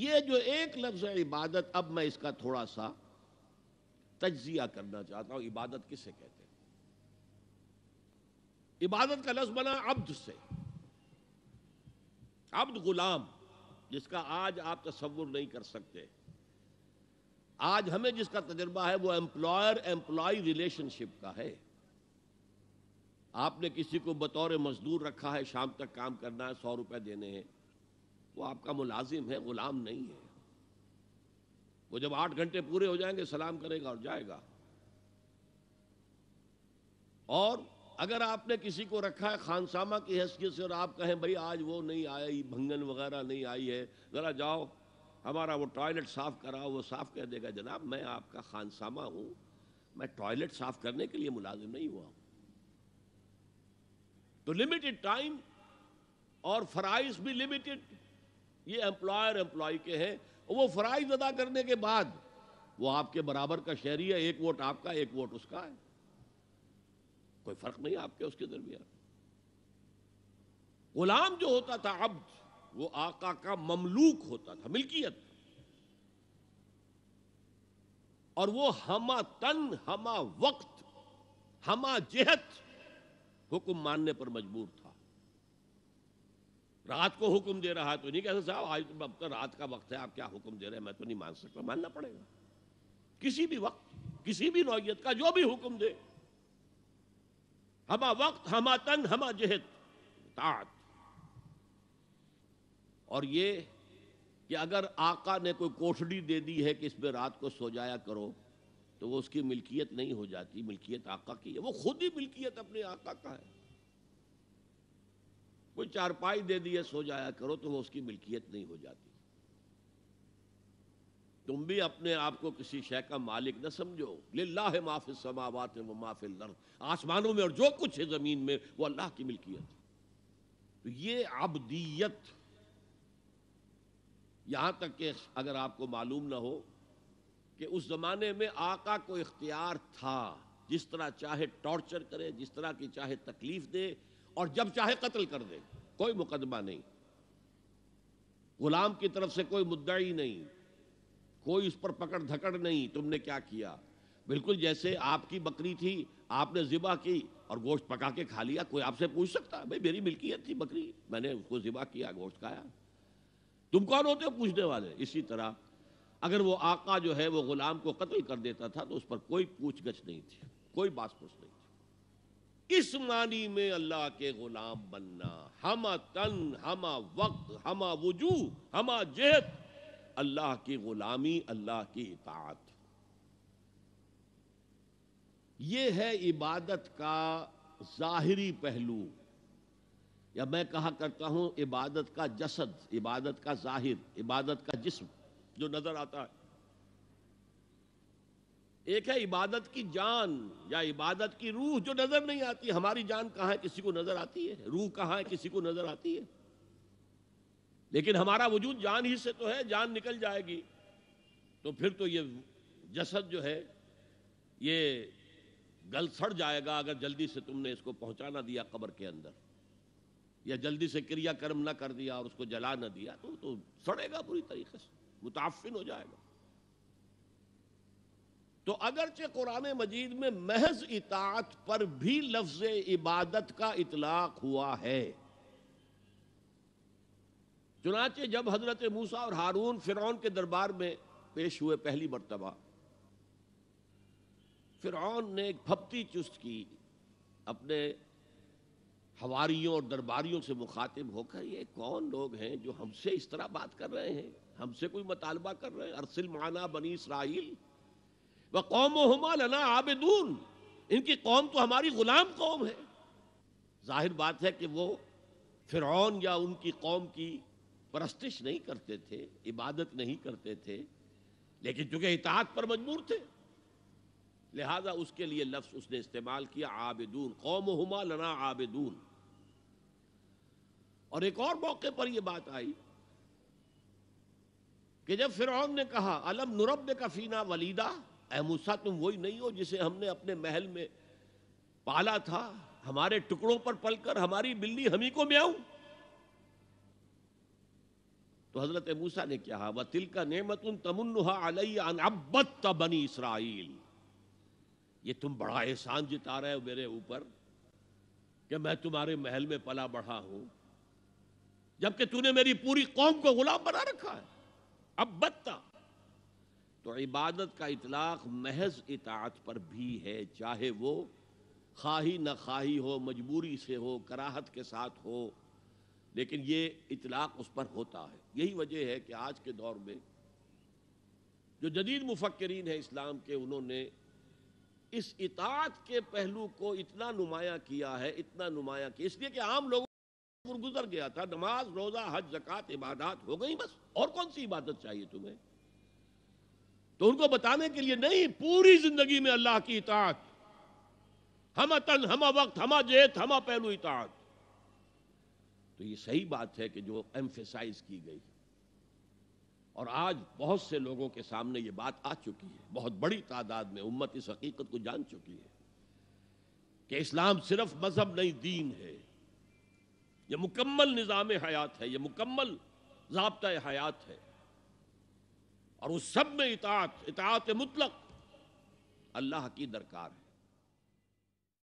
ये जो एक लफ्ज़ है इबादत अब मैं इसका थोड़ा सा तजिया करना चाहता हूं इबादत किसे कहते हैं इबादत का लफ्ज़ बना अब्द से अब्द गुलाम जिसका आज आप तस्वुर नहीं कर सकते आज हमें जिसका तजर्बा है वो एम्प्लॉयर एम्प्लॉय रिलेशनशिप का है आपने किसी को बतौर मजदूर रखा है शाम तक काम करना है सौ रुपए देने हैं वो आपका मुलाजिम है गुलाम नहीं है वो जब आठ घंटे पूरे हो जाएंगे सलाम करेगा और जाएगा और अगर आपने किसी को रखा है खानसामा की हैसियत से और आप कहें भाई आज वो नहीं आई भंगन वगैरह नहीं आई है ज़रा जाओ हमारा वो टॉयलेट साफ़ कराओ वो साफ़ कर देगा जनाब मैं आपका खानसामा हूं मैं टॉयलेट साफ़ करने के लिए मुलाजिम नहीं हुआ तो लिमिटेड टाइम और फराइज भी लिमिटेड ये एम्प्लॉयर एम्प्लॉय के हैं वो फ़राइज अदा करने के बाद वो आपके बराबर का शहरी है एक वोट आपका एक वोट उसका है कोई फ़र्क नहीं आपके उसके दरमियान गुलाम जो होता था अब वो आका का ममलूक होता था मिल्कियत और वो हमा तन हमा वक्त हमा जेहत हुक्म मानने पर मजबूर था रात को हुक्म दे रहा है तो नहीं कहते साहब आज तो अब तो रात का वक्त है आप क्या हुक्म दे रहे हैं मैं तो नहीं मान सकता मानना पड़ेगा किसी भी वक्त किसी भी नौयत का जो भी हुक्म दे हमा वक्त हमा तन हमा जहत तात और ये कि अगर आका ने कोई कोठड़ी दे दी है कि इसमें रात को सो जाया करो तो वो उसकी मिल्कियत नहीं हो जाती मिल्कियत आका की है वो खुद ही मिल्कियत अपने आका का है कोई चारपाई दे दिए सो जाया करो तो वो उसकी मिल्कियत नहीं हो जाती तुम भी अपने आप को किसी शय का मालिक न समझो लाह माफ़ समावात वो माफिल लर्द आसमानों में और जो कुछ है ज़मीन में वो अल्लाह की मिल्कियत तो ये अबदीयत यहां तक कि अगर आपको मालूम ना हो कि उस ज़माने में आका को इख्तियार था जिस तरह चाहे टॉर्चर करे जिस तरह की चाहे तकलीफ़ दे और जब चाहे कत्ल कर दे कोई मुकदमा नहीं गुलाम की तरफ से कोई मुद्दा ही नहीं कोई उस पर पकड़ धकड़ नहीं तुमने क्या किया बिल्कुल जैसे आपकी बकरी थी आपने ज़िबा की और गोश्त पका के खा लिया कोई आपसे पूछ सकता है भाई मेरी मिल्कियत थी बकरी मैंने उसको ज़िबा किया गोश्त खाया तुम कौन होते हो पूछने वाले इसी तरह अगर वो आका जो है वो गुलाम को कत्ल कर देता था तो उस पर कोई पूछ गछ नहीं थी कोई बात पूछ नहीं किस मानी में अल्लाह के गुलाम बनना हम तन हम वक्त हम वजू हम जेहत अल्लाह की गुलामी अल्लाह की इतात ये है इबादत का ज़ाहरी पहलू या मैं कहा करता हूं इबादत का जसद इबादत का जाहिर इबादत का जिस्म जो नज़र आता है एक है इबादत की जान या इबादत की रूह जो नजर नहीं आती हमारी जान कहां है किसी को नजर आती है रूह कहा है किसी को नजर आती है लेकिन हमारा वजूद जान ही से तो है जान निकल जाएगी तो फिर तो ये जसद जो है ये गल सड़ जाएगा अगर जल्दी से तुमने इसको पहुंचाना दिया कब्र के अंदर या जल्दी से क्रियाकर्म ना कर दिया और उसको जला ना दिया तो तो सड़ेगा पूरी तरीके से मुताफिन हो जाएगा तो अगरचे कुरान मजीद में महज इतात पर भी लफ्ज इबादत का इतलाक हुआ है चुनाचे जब हजरत मूसा और हारून फिरौन के दरबार में पेश हुए पहली मरतबा फिरौन ने एक भप्ती चुस्त की अपने हवारियों और दरबारियों से मुखातिब होकर ये कौन लोग हैं जो हमसे इस तरह बात कर रहे हैं हमसे कोई मतालबा कर रहे हैं अरसिल माना बनी इसराइल व कौम हमा लना आबदून इनकी कौम तो हमारी गुलाम कौम है जाहिर बात है कि वो फिरौन या उनकी कौम की परस्तिश नहीं करते थे इबादत नहीं करते थे लेकिन चूंकि इतिहाद पर मजबूर थे लिहाजा उसके लिए लफ्स उसने इस्तेमाल किया आबिदून कौम हमा लना आबदून और एक और मौके पर यह बात आई कि जब फिरौन ने कहा अलम नुरब का फीना वलीदा ए मूसा तुम वही नहीं हो जिसे हमने अपने महल में पाला था हमारे टुकड़ों पर पलकर हमारी बिल्ली हम ही को म्याऊ तो हजरत मूसा ने क्या वह तिल का नेमत उन तमुन्हा बनी इसराइल ये तुम बड़ा एहसान जिता रहे हो मेरे ऊपर कि मैं तुम्हारे महल में पला बढ़ा हूं जबकि तूने मेरी पूरी कौम को गुलाम बना रखा है अब बत्ता तो इबादत का इतलाक़ महज इतात पर भी है चाहे वो खाही न खाही हो मजबूरी से हो कराहत के साथ हो लेकिन ये इतलाक़ उस पर होता है यही वजह है कि आज के दौर में जो जदीद मुफक्रीन है इस्लाम के उन्होंने इस इतात के पहलू को इतना नुमाया किया है इतना नुमाया किया इसलिए कि आम लोगों गुजर गया था नमाज रोज़ा हज जक़ात इबादत हो गई बस और कौन सी इबादत चाहिए तुम्हें तो उनको बताने के लिए नहीं पूरी जिंदगी में अल्लाह की इतात हम तन हम वक्त हम जेत हम पहलू इतात तो ये सही बात है कि जो एम्फेसाइज की गई और आज बहुत से लोगों के सामने ये बात आ चुकी है बहुत बड़ी तादाद में उम्मत इस हकीकत को जान चुकी है कि इस्लाम सिर्फ मजहब नहीं दीन है यह मुकम्मल निज़ाम हयात है यह मुकम्मल जबता हयात है और उस सब में इतात इतात मुतलक अल्लाह की दरकार है